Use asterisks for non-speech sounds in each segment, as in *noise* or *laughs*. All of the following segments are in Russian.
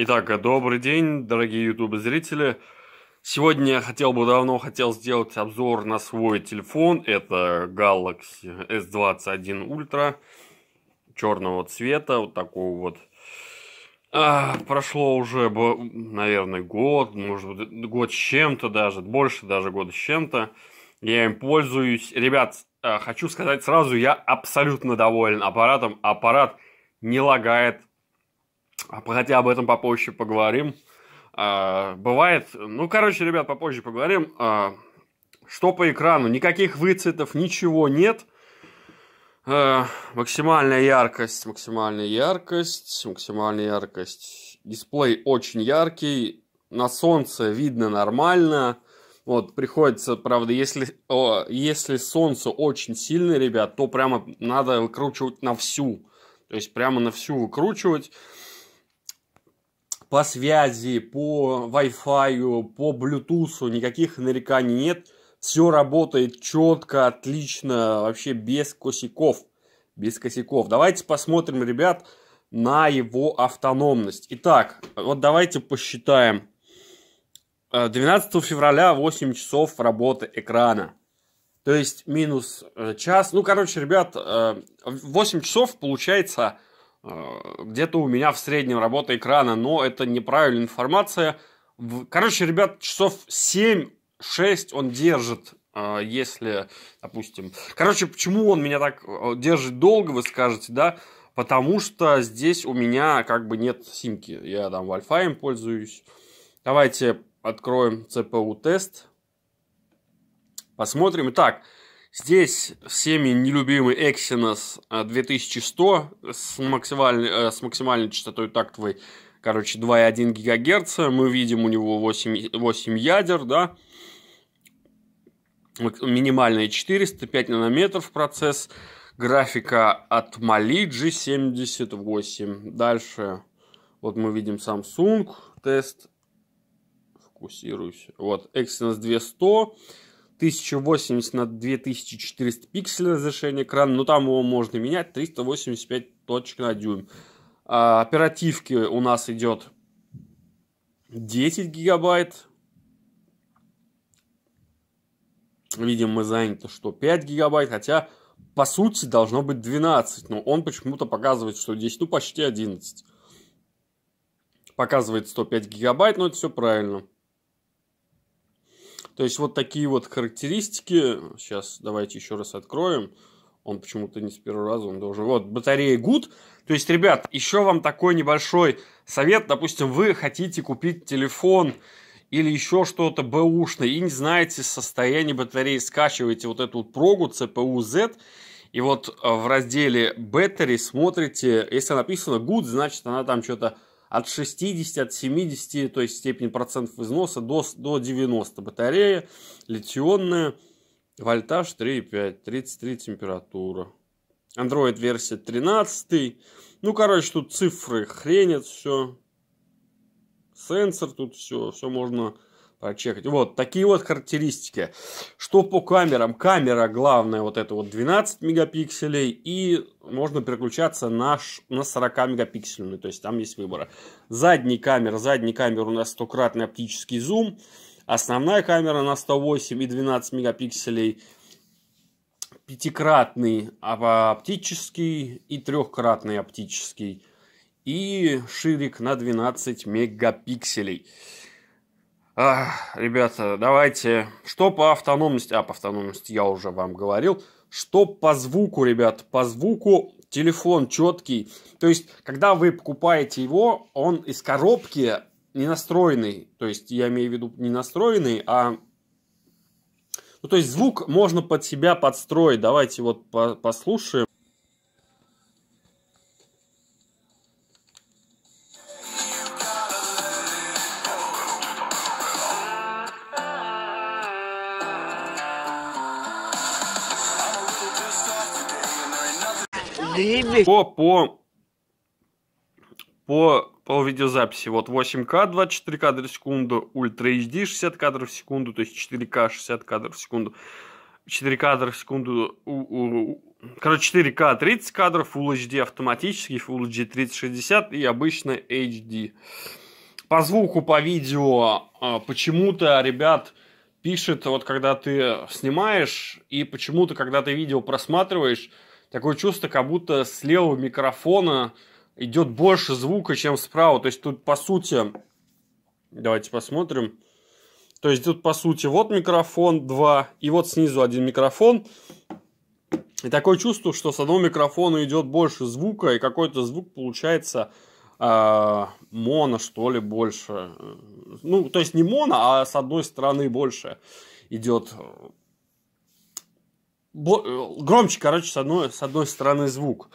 Итак, добрый день, дорогие YouTube зрители. Сегодня я хотел бы давно хотел сделать обзор на свой телефон. Это Galaxy S21 Ultra черного цвета, вот такого вот. А, прошло уже, наверное, год, может быть, год с чем-то даже, больше даже года с чем-то. Я им пользуюсь. Ребят, а, хочу сказать сразу, я абсолютно доволен аппаратом. Аппарат не лагает, а хотя об этом попозже поговорим. А, бывает, ну, короче, ребят, попозже поговорим. А, что по экрану? Никаких выцветов, ничего нет. А, максимальная яркость, максимальная яркость, максимальная яркость. Дисплей очень яркий, на солнце видно нормально. Вот, приходится, правда, если, о, если солнце очень сильное, ребят, то прямо надо выкручивать на всю. То есть прямо на всю выкручивать по связи, по Wi-Fi, по Bluetooth никаких нареканий нет. Все работает четко, отлично, вообще без косяков. Без косяков. Давайте посмотрим, ребят, на его автономность. Итак, вот давайте посчитаем. 12 э, февраля 8 часов работы экрана. То есть минус э, час. Ну, короче, ребят, 8 э, часов получается Э, где-то у меня в среднем работа экрана, но это неправильная информация. Короче, ребят, часов 7-6 он держит, э, если, допустим... Короче, почему он меня так э, держит долго, вы скажете, да? Потому что здесь у меня как бы нет симки. Я там Wi-Fi им пользуюсь. Давайте откроем CPU-тест. Посмотрим. Итак, Здесь всеми нелюбимый Exynos 2100 а, с максимальной, э, с максимальной частотой тактовой, короче, 2,1 ГГц. Мы видим у него 8, 8 ядер, да. Минимальные 405 нанометров процесс. Графика от Mali G78. Дальше вот мы видим Samsung тест. Фокусируюсь. Вот Exynos 2100. 1080 на 2400 пикселей разрешение экрана, но там его можно менять, 385 точек на дюйм. А, оперативки у нас идет 10 гигабайт. Видим, мы заняты, что 5 гигабайт, хотя по сути должно быть 12, но он почему-то показывает, что 10, ну почти 11. Показывает 105 гигабайт, но это все правильно. То есть вот такие вот характеристики. Сейчас давайте еще раз откроем. Он почему-то не с первого раза, он должен... Вот, батарея Good. То есть, ребят, еще вам такой небольшой совет. Допустим, вы хотите купить телефон или еще что-то бэушное, и не знаете состояние батареи, скачиваете вот эту вот прогу CPU-Z, и вот э, в разделе Battery смотрите, если написано Good, значит она там что-то от 60, от 70, то есть степень процентов износа до, до 90. Батарея литионная, вольтаж 3,5, 33 температура. Android версия 13. Ну, короче, тут цифры хренят все. Сенсор тут все, все можно Почекать. Вот такие вот характеристики. Что по камерам? Камера главная вот это вот 12 мегапикселей и можно переключаться на, на 40 мегапиксельную, то есть там есть выборы. Задний камер, задний камер у нас стократный оптический зум, основная камера на 108 и 12 мегапикселей, пятикратный оптический и трехкратный оптический и ширик на 12 мегапикселей. Ах, ребята, давайте. Что по автономности? А, по автономности я уже вам говорил. Что по звуку, ребят? По звуку телефон четкий. То есть, когда вы покупаете его, он из коробки не настроенный. То есть, я имею в виду не настроенный, а... Ну, то есть, звук можно под себя подстроить. Давайте вот по послушаем. Заебись. По, по, по, по видеозаписи, вот 8К 24 кадра в секунду, ультра HD 60 кадров в секунду, то есть 4К 60 кадров в секунду. 4 кадра в секунду, у, у, короче, 4К 30 кадров, Full HD автоматический, Full HD 3060 и обычно HD. По звуку, по видео, а, почему-то, ребят, пишет, вот когда ты снимаешь, и почему-то, когда ты видео просматриваешь, такое чувство, как будто с левого микрофона идет больше звука, чем справа. То есть тут, по сути, давайте посмотрим. То есть тут, по сути, вот микрофон 2, и вот снизу один микрофон. И такое чувство, что с одного микрофона идет больше звука, и какой-то звук получается э, моно, что ли, больше. Ну, то есть не моно, а с одной стороны больше идет Э, громче, короче, с одной, с одной стороны звук.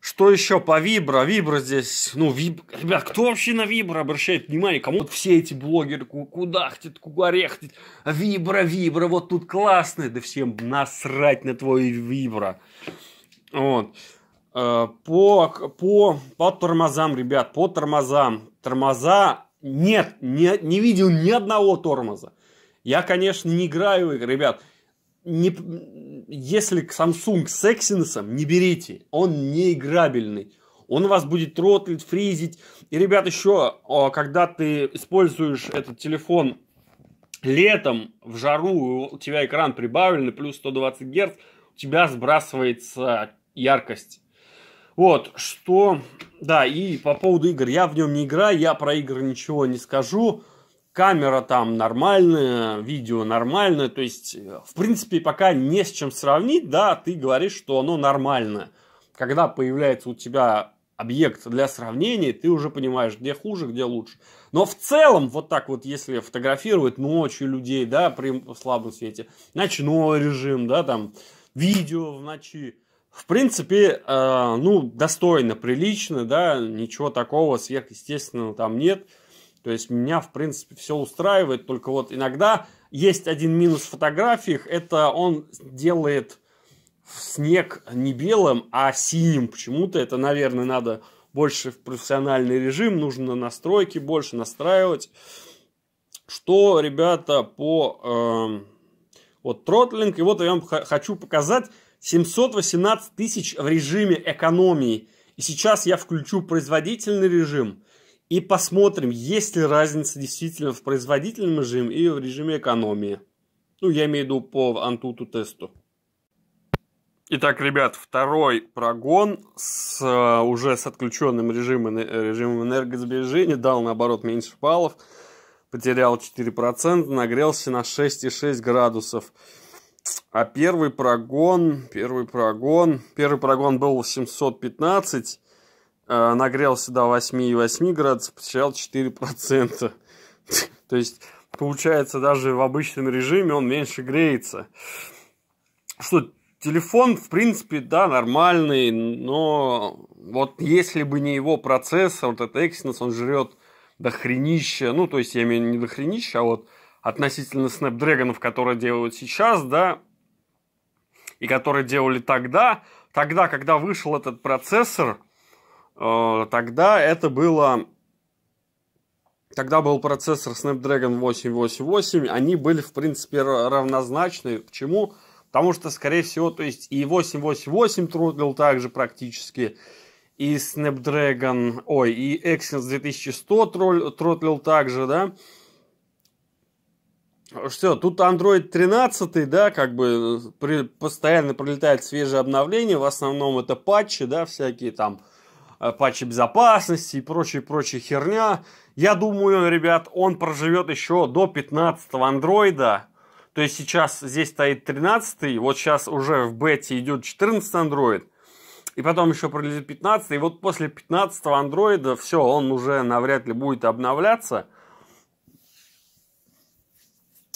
Что еще по вибро? Вибро здесь, ну, виб... ребят, кто вообще на вибро обращает внимание? Кому вот все эти блогеры кудахтят, кугарехтят? Вибро, вибро, вот тут классный. Да всем насрать на твой вибро. Вот. Э, по, по, по тормозам, ребят, по тормозам. Тормоза нет, не, не видел ни одного тормоза. Я, конечно, не играю в ребят не, если к Samsung с Exynos не берите, он не играбельный. Он вас будет ротлить, фризить. И, ребят, еще, а, когда ты используешь этот телефон летом, в жару, у тебя экран прибавленный, плюс 120 Гц, у тебя сбрасывается яркость. Вот, что... Да, и по поводу игр. Я в нем не играю, я про игры ничего не скажу камера там нормальная, видео нормальное, то есть, э, в принципе, пока не с чем сравнить, да, ты говоришь, что оно нормальное Когда появляется у тебя объект для сравнения, ты уже понимаешь, где хуже, где лучше. Но в целом, вот так вот, если фотографировать ночью ну, людей, да, при слабом свете, ночной режим, да, там, видео в ночи, в принципе, э, ну, достойно, прилично, да, ничего такого сверхъестественного там нет – то есть меня, в принципе, все устраивает, только вот иногда есть один минус в фотографиях, это он делает снег не белым, а синим почему-то. Это, наверное, надо больше в профессиональный режим, нужно настройки больше настраивать. Что, ребята, по э, вот тротлинг, и вот я вам хочу показать 718 тысяч в режиме экономии. И сейчас я включу производительный режим – и посмотрим, есть ли разница действительно в производительном режиме и в режиме экономии. Ну, я имею в виду по Antutu тесту. Итак, ребят, второй прогон с, э, уже с отключенным режимом, э, режимом энергосбережения дал, наоборот, меньше баллов. Потерял 4%, нагрелся на 6,6 градусов. А первый прогон, первый прогон, первый прогон был 715, нагрелся до 8,8 градусов, потерял 4%. *laughs* То есть, получается, даже в обычном режиме он меньше греется. Что, телефон, в принципе, да, нормальный, но вот если бы не его процессор, вот этот Exynos, он жрет до хренища, ну, то есть, я имею в виду не до хренища, а вот относительно Snapdragon, которые делают сейчас, да, и которые делали тогда, тогда, когда вышел этот процессор – Э, тогда это было... Тогда был процессор Snapdragon 888, они были, в принципе, равнозначны. Почему? Потому что, скорее всего, то есть и 888 трудил также практически, и Snapdragon, ой, и Exynos 2100 тролль, тротлил также, да. Все, тут Android 13, да, как бы э, при, постоянно прилетают свежие обновления, в основном это патчи, да, всякие там Э, патчи безопасности и прочая-прочая херня. Я думаю, ребят, он проживет еще до 15-го андроида. То есть сейчас здесь стоит 13-й, вот сейчас уже в бете идет 14 андроид. И потом еще пролезет 15 и вот после 15-го андроида все, он уже навряд ли будет обновляться.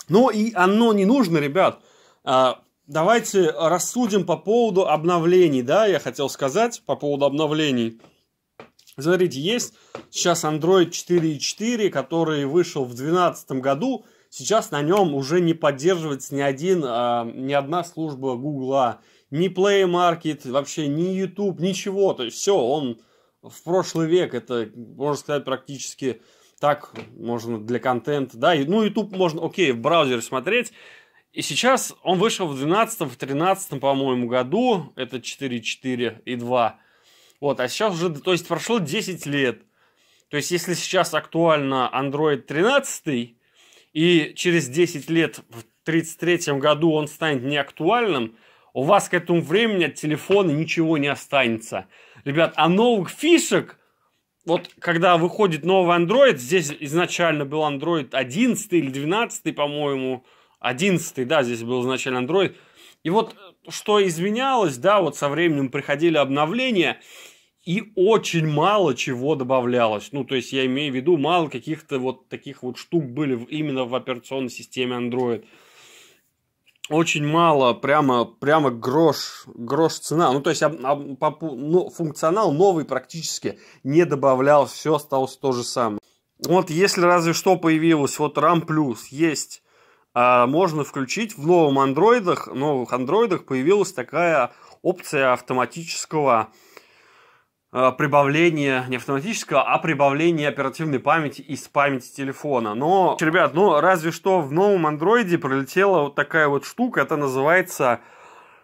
Но ну и оно не нужно, ребят. А, давайте рассудим по поводу обновлений, да, я хотел сказать по поводу обновлений. Смотрите, есть сейчас Android 4.4, который вышел в 2012 году. Сейчас на нем уже не поддерживается ни, один, а, ни одна служба Гугла, ни Play Market, вообще ни YouTube, ничего. То есть все, он в прошлый век, это, можно сказать, практически так можно для контента, да, ну, YouTube можно, окей, в браузере смотреть, и сейчас он вышел в 12 в 13 по-моему, году, это 4.4 и 2, вот, а сейчас уже, то есть прошло 10 лет. То есть если сейчас актуально Android 13, и через 10 лет в 1933 году он станет неактуальным, у вас к этому времени от телефона ничего не останется. Ребят, а новых фишек, вот когда выходит новый Android, здесь изначально был Android 11 или 12, по-моему, 11, да, здесь был изначально Android, и вот э, что изменялось, да, вот со временем приходили обновления, и очень мало чего добавлялось. Ну, то есть я имею в виду, мало каких-то вот таких вот штук были именно в операционной системе Android. Очень мало, прямо, прямо грош, грош цена. Ну, то есть об, об, по, ну, функционал новый практически не добавлял, все осталось то же самое. Вот если разве что появилось, вот RAM+, есть а, можно включить в новом андроидах, новых андроидах появилась такая опция автоматического а, прибавления, не автоматического, а прибавления оперативной памяти из памяти телефона. Но, ребят, ну разве что в новом андроиде пролетела вот такая вот штука, это называется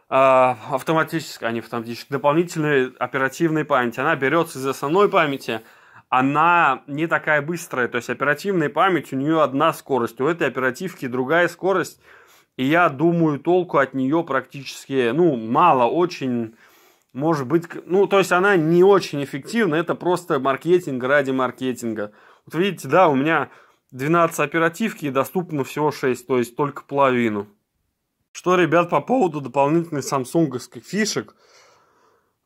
а, автоматическая, а не автоматическая, дополнительная оперативная память. Она берется из основной памяти, она не такая быстрая. То есть оперативная память у нее одна скорость, у этой оперативки другая скорость. И я думаю, толку от нее практически, ну, мало, очень, может быть, ну, то есть она не очень эффективна, это просто маркетинг ради маркетинга. Вот видите, да, у меня 12 оперативки и доступно всего 6, то есть только половину. Что, ребят, по поводу дополнительных самсунговских фишек –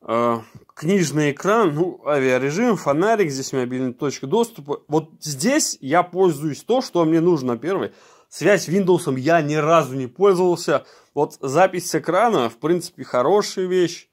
а, книжный экран, ну, авиарежим, фонарик, здесь мобильная точка доступа. Вот здесь я пользуюсь то, что мне нужно. Первое, связь Windows я ни разу не пользовался. Вот запись с экрана, в принципе, хорошая вещь.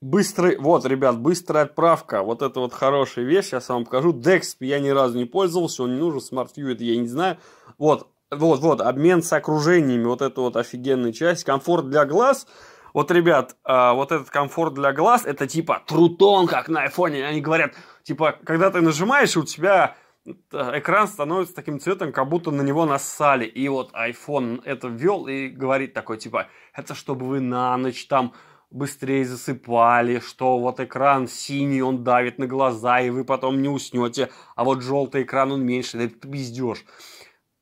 Быстрый, вот, ребят, быстрая отправка. Вот это вот хорошая вещь, я вам покажу. Dexp я ни разу не пользовался, он не нужен. Smart View это я не знаю. Вот, вот, вот, обмен с окружениями, вот это вот офигенная часть. Комфорт для глаз – вот, ребят, э, вот этот комфорт для глаз, это типа трутон, как на айфоне. Они говорят, типа, когда ты нажимаешь, у тебя э, экран становится таким цветом, как будто на него нассали. И вот iPhone это ввел и говорит такой, типа, это чтобы вы на ночь там быстрее засыпали, что вот экран синий, он давит на глаза, и вы потом не уснете, а вот желтый экран, он меньше, да пиздеж.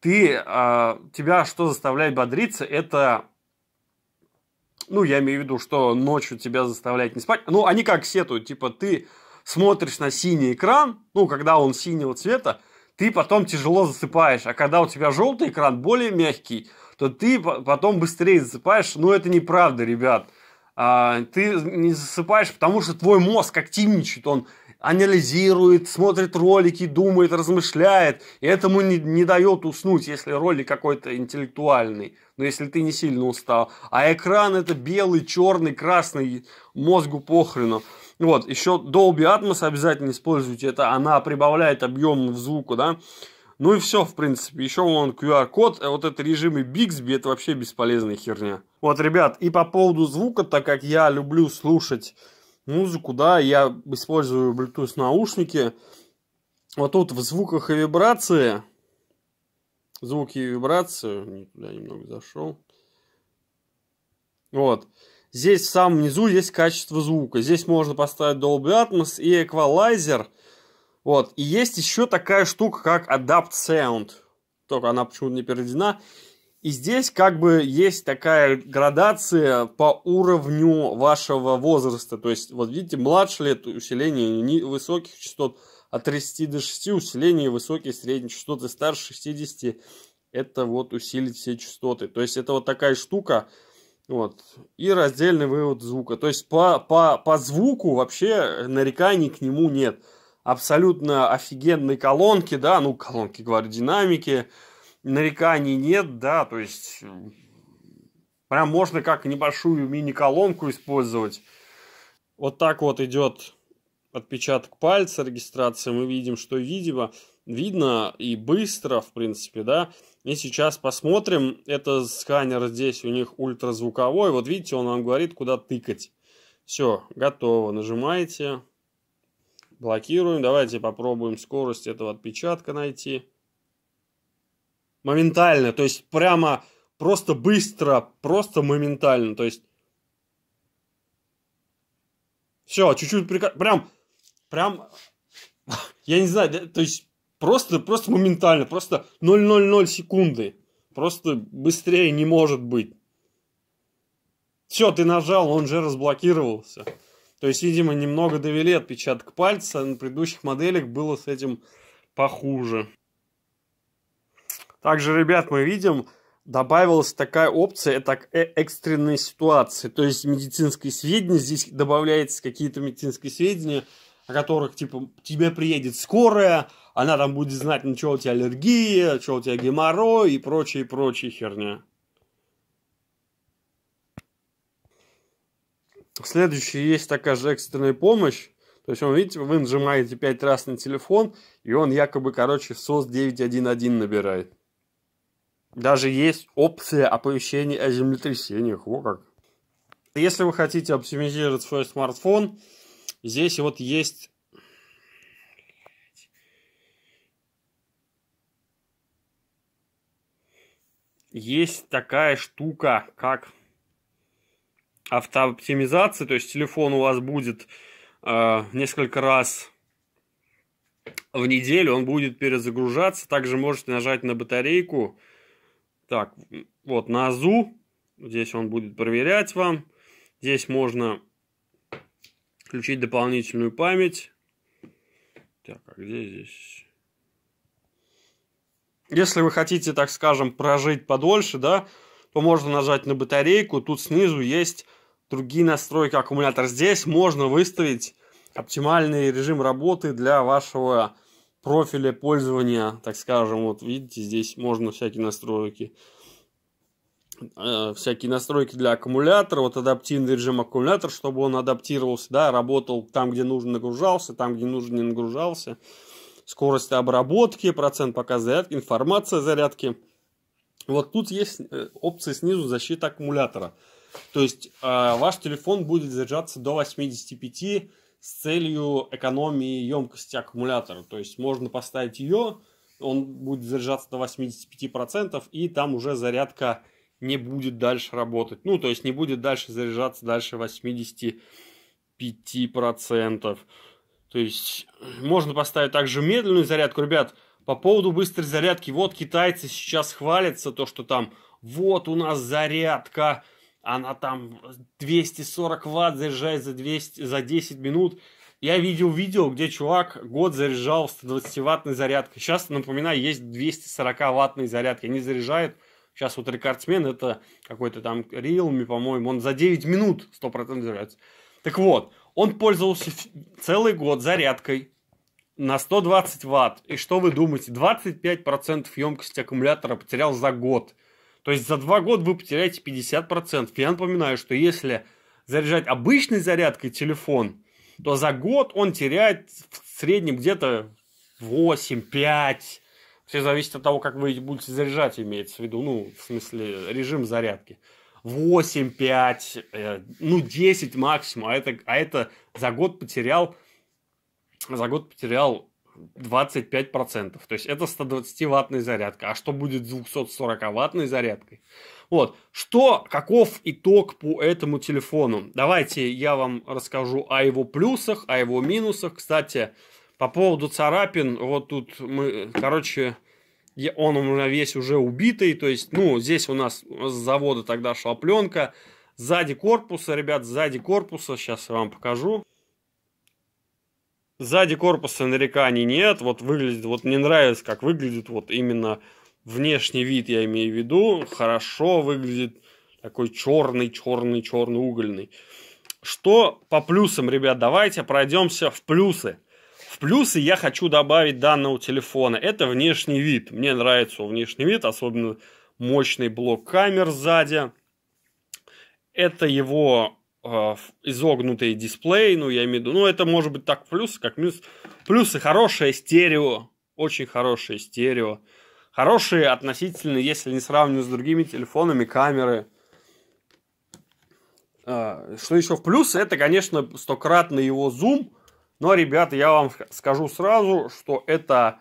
Ты, э, тебя что заставляет бодриться, это ну, я имею в виду, что ночью тебя заставляет не спать. Ну, они как сетуют, типа, ты смотришь на синий экран, ну, когда он синего цвета, ты потом тяжело засыпаешь, а когда у тебя желтый экран более мягкий, то ты потом быстрее засыпаешь. Ну, это неправда, ребят. А, ты не засыпаешь, потому что твой мозг активничает, он анализирует, смотрит ролики, думает, размышляет. И этому не, не дает уснуть, если ролик какой-то интеллектуальный. Но ну, если ты не сильно устал. А экран это белый, черный, красный, мозгу похрену. Вот, еще Dolby Atmos обязательно используйте, это она прибавляет объем в звуку, да. Ну и все, в принципе. Еще вон QR-код, э, вот это режимы Bixby, это вообще бесполезная херня. Вот, ребят, и по поводу звука, так как я люблю слушать музыку, да, я использую Bluetooth наушники. Вот тут в звуках и вибрации, звуки и вибрации, я немного зашел. Вот. Здесь в самом низу есть качество звука. Здесь можно поставить Dolby Atmos и эквалайзер. Вот. И есть еще такая штука, как Adapt Sound. Только она почему-то не переведена. И здесь как бы есть такая градация по уровню вашего возраста. То есть, вот видите, младше лет усиление высоких частот от 30 до 6, усиление высокие средние частоты старше 60. Это вот усилить все частоты. То есть, это вот такая штука. Вот. И раздельный вывод звука. То есть, по, по, по звуку вообще нареканий к нему нет. Абсолютно офигенные колонки, да, ну, колонки, говорю, динамики, динамики нареканий нет, да, то есть прям можно как небольшую мини-колонку использовать. Вот так вот идет отпечаток пальца регистрации, мы видим, что видимо, видно и быстро, в принципе, да. И сейчас посмотрим, это сканер здесь у них ультразвуковой, вот видите, он вам говорит, куда тыкать. Все, готово, нажимаете, блокируем, давайте попробуем скорость этого отпечатка найти моментально, то есть прямо просто быстро, просто моментально, то есть все, чуть-чуть прика... прям, прям, *laughs* я не знаю, то есть просто, просто моментально, просто 0,00 секунды, просто быстрее не может быть. Все, ты нажал, он же разблокировался. То есть, видимо, немного довели отпечаток пальца, на предыдущих моделях было с этим похуже. Также, ребят, мы видим, добавилась такая опция, это э, экстренные ситуации, то есть медицинские сведения, здесь добавляются какие-то медицинские сведения, о которых, типа, тебе приедет скорая, она там будет знать, на ну, что у тебя аллергия, что у тебя геморрой и прочее, прочее херня. Следующая есть такая же экстренная помощь. То есть, он, видите, вы нажимаете пять раз на телефон, и он якобы, короче, в СОС 911 набирает. Даже есть опция оповещения о землетрясениях. О как. Если вы хотите оптимизировать свой смартфон, здесь вот есть есть такая штука, как автооптимизация, то есть телефон у вас будет э, несколько раз в неделю, он будет перезагружаться. Также можете нажать на батарейку так, вот на АЗУ. Здесь он будет проверять вам. Здесь можно включить дополнительную память. Так, а где здесь? Если вы хотите, так скажем, прожить подольше, да, то можно нажать на батарейку. Тут снизу есть другие настройки аккумулятора. Здесь можно выставить оптимальный режим работы для вашего профиля пользования, так скажем, вот видите, здесь можно всякие настройки э, всякие настройки для аккумулятора, вот адаптивный режим аккумулятора, чтобы он адаптировался, да, работал там, где нужно нагружался, там, где нужно не нагружался, скорость обработки, процент пока зарядки, информация зарядки. Вот тут есть э, опция снизу защита аккумулятора. То есть э, ваш телефон будет заряжаться до 85 с целью экономии емкости аккумулятора. То есть можно поставить ее, он будет заряжаться до 85%, и там уже зарядка не будет дальше работать. Ну, то есть не будет дальше заряжаться дальше 85%. То есть можно поставить также медленную зарядку. Ребят, по поводу быстрой зарядки, вот китайцы сейчас хвалятся, то, что там вот у нас зарядка она там 240 ватт заряжает за, 200, за 10 минут. Я видел видео, где чувак год заряжал 120-ваттной зарядкой. Сейчас, напоминаю, есть 240-ваттные зарядки. Они заряжают Сейчас вот рекордсмен, это какой-то там Realme, по-моему, он за 9 минут 100% заряжается. Так вот, он пользовался целый год зарядкой на 120 ватт. И что вы думаете, 25% емкости аккумулятора потерял за год – то есть за два года вы потеряете 50%. Я напоминаю, что если заряжать обычной зарядкой телефон, то за год он теряет в среднем где-то 8-5. Все зависит от того, как вы будете заряжать, имеется в виду, ну, в смысле, режим зарядки. 8, 5, э, ну, 10 максимум, а это, а это за год потерял, за год потерял 25%. То есть это 120-ваттная зарядка. А что будет с 240-ваттной зарядкой? Вот. Что, каков итог по этому телефону? Давайте я вам расскажу о его плюсах, о его минусах. Кстати, по поводу царапин, вот тут мы, короче, он у меня весь уже убитый. То есть, ну, здесь у нас с завода тогда шла пленка. Сзади корпуса, ребят, сзади корпуса, сейчас я вам покажу. Сзади корпуса нареканий нет, вот выглядит, вот мне нравится, как выглядит вот именно внешний вид, я имею в виду, хорошо выглядит такой черный, черный, черный угольный. Что по плюсам, ребят, давайте пройдемся в плюсы. В плюсы я хочу добавить данного телефона. Это внешний вид. Мне нравится внешний вид, особенно мощный блок камер сзади. Это его э, изогнутый дисплей, ну, я имею в виду, ну, это может быть так плюс, как минус. Плюсы хорошее стерео, очень хорошее стерео. Хорошие относительно, если не сравнивать с другими телефонами, камеры. А, что еще в плюс, это, конечно, стократный его зум. Но, ребята, я вам скажу сразу, что эта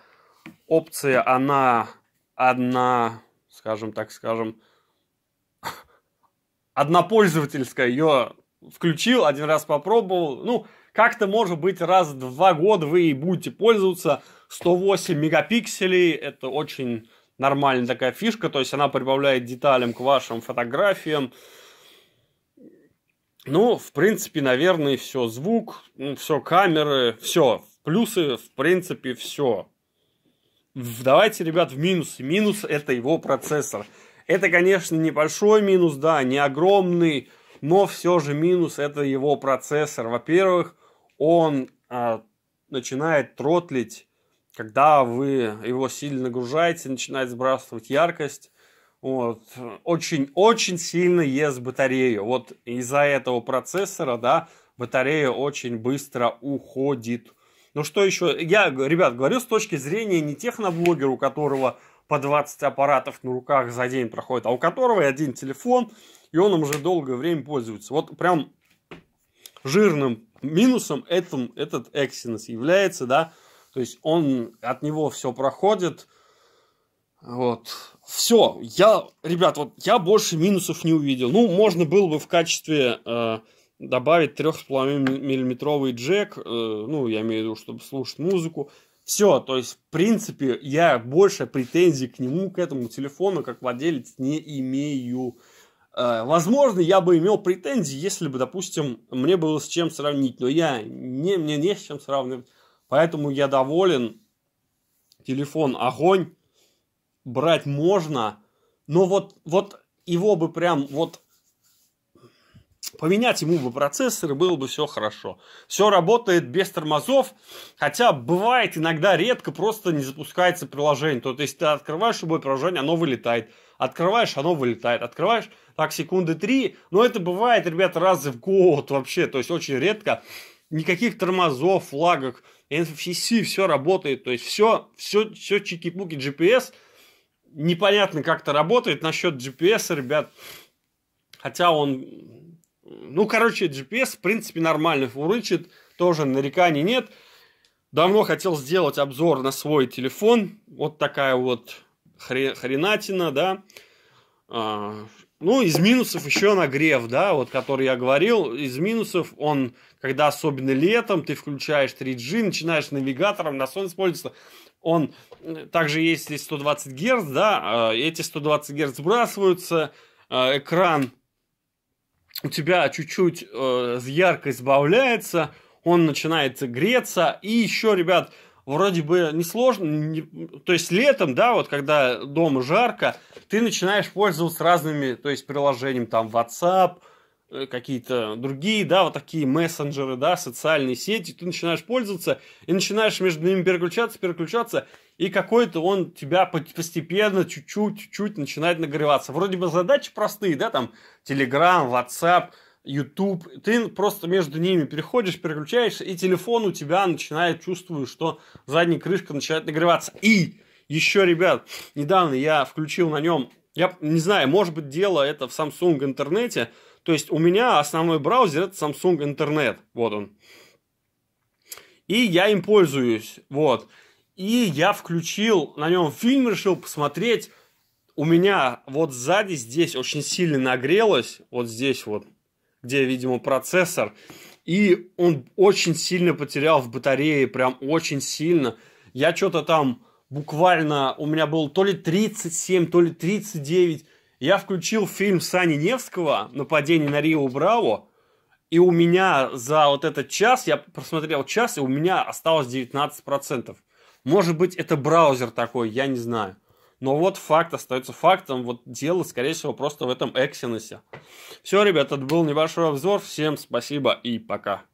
опция, она одна, скажем так, скажем, *laughs* однопользовательская, ее включил, один раз попробовал. Ну, как-то, может быть, раз в два года вы и будете пользоваться. 108 мегапикселей, это очень нормальная такая фишка, то есть она прибавляет деталям к вашим фотографиям. Ну, в принципе, наверное, все звук, ну, все камеры, все. Плюсы, в принципе, все. Давайте, ребят, в минус. Минус – это его процессор. Это, конечно, небольшой минус, да, не огромный, но все же минус это его процессор. Во-первых, он а, начинает тротлить, когда вы его сильно нагружаете, начинает сбрасывать яркость. Вот. Очень-очень сильно ест батарею. Вот из-за этого процессора, да, батарея очень быстро уходит. Ну что еще? Я, ребят, говорю с точки зрения не техноблогера, у которого по 20 аппаратов на руках за день проходит, а у которого один телефон, и он им уже долгое время пользуется. Вот прям жирным минусом этом, этот Exynos является, да, то есть он, от него все проходит, вот, все, я, ребят, вот я больше минусов не увидел. Ну, можно было бы в качестве э, добавить 3,5 миллиметровый джек, э, ну, я имею в виду, чтобы слушать музыку. Все, то есть, в принципе, я больше претензий к нему, к этому телефону, как владелец, не имею. Э, возможно, я бы имел претензии, если бы, допустим, мне было с чем сравнить, но я не, мне не с чем сравнивать, поэтому я доволен. Телефон огонь, брать можно, но вот, вот его бы прям вот поменять ему бы процессоры, было бы все хорошо. Все работает без тормозов, хотя бывает иногда редко просто не запускается приложение. То есть ты открываешь любое приложение, оно вылетает. Открываешь, оно вылетает. Открываешь, так, секунды три. Но это бывает, ребят, разы в год вообще. То есть очень редко. Никаких тормозов, флагок, NFC, все работает. То есть все, все, все чики-пуки GPS. Непонятно, как это работает насчет GPS, ребят. Хотя он... Ну, короче, GPS, в принципе, нормально фурычит. Тоже нареканий нет. Давно хотел сделать обзор на свой телефон. Вот такая вот хренатина, да. А, ну, из минусов еще нагрев, да, вот который я говорил. Из минусов он, когда особенно летом, ты включаешь 3G, начинаешь навигатором, на солнце используется. Он, э, также есть здесь 120 Гц, да, а, эти 120 Гц сбрасываются, а, экран у тебя чуть-чуть э, яркость сбавляется, он начинает греться. И еще, ребят, вроде бы несложно, не, то есть летом, да, вот когда дома жарко, ты начинаешь пользоваться разными, то есть приложением там WhatsApp, э, какие-то другие, да, вот такие мессенджеры, да, социальные сети, ты начинаешь пользоваться и начинаешь между ними переключаться, переключаться, и какой-то он тебя постепенно, чуть-чуть, чуть-чуть начинает нагреваться. Вроде бы задачи простые, да, там, Telegram, WhatsApp – YouTube, ты просто между ними переходишь, переключаешься, и телефон у тебя начинает, чувствую, что задняя крышка начинает нагреваться. И еще, ребят, недавно я включил на нем, я не знаю, может быть, дело это в Samsung интернете, то есть у меня основной браузер это Samsung интернет, вот он. И я им пользуюсь, вот. И я включил на нем фильм, решил посмотреть. У меня вот сзади здесь очень сильно нагрелось, вот здесь вот, где, видимо, процессор. И он очень сильно потерял в батарее, прям очень сильно. Я что-то там буквально, у меня был то ли 37, то ли 39. Я включил фильм Сани Невского «Нападение на Рио Браво», и у меня за вот этот час, я просмотрел час, и у меня осталось 19%. Может быть, это браузер такой, я не знаю. Но вот факт остается фактом. Вот дело, скорее всего, просто в этом Эксинесе. Все, ребят, это был небольшой обзор. Всем спасибо и пока.